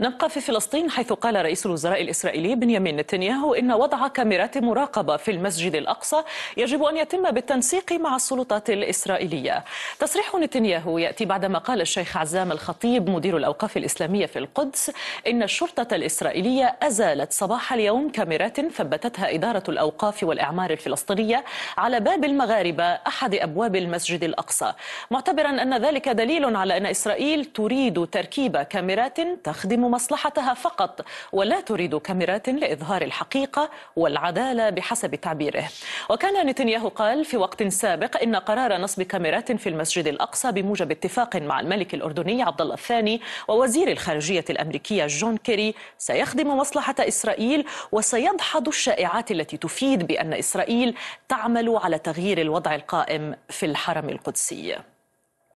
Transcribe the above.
نبقى في فلسطين حيث قال رئيس الوزراء الإسرائيلي بنيامين نتنياهو إن وضع كاميرات مراقبة في المسجد الأقصى يجب أن يتم بالتنسيق مع السلطات الإسرائيلية تصريح نتنياهو يأتي بعدما قال الشيخ عزام الخطيب مدير الأوقاف الإسلامية في القدس إن الشرطة الإسرائيلية أزالت صباح اليوم كاميرات ثبتتها إدارة الأوقاف والإعمار الفلسطينية على باب المغاربة أحد أبواب المسجد الأقصى معتبرا أن ذلك دليل على أن إسرائيل تريد تركيب كاميرات تخدم مصلحتها فقط ولا تريد كاميرات لإظهار الحقيقة والعدالة بحسب تعبيره وكان نتنياهو قال في وقت سابق إن قرار نصب كاميرات في المسجد الأقصى بموجب اتفاق مع الملك الأردني عبد الله الثاني ووزير الخارجية الأمريكية جون كيري سيخدم مصلحة إسرائيل وسيدحض الشائعات التي تفيد بأن إسرائيل تعمل على تغيير الوضع القائم في الحرم القدسي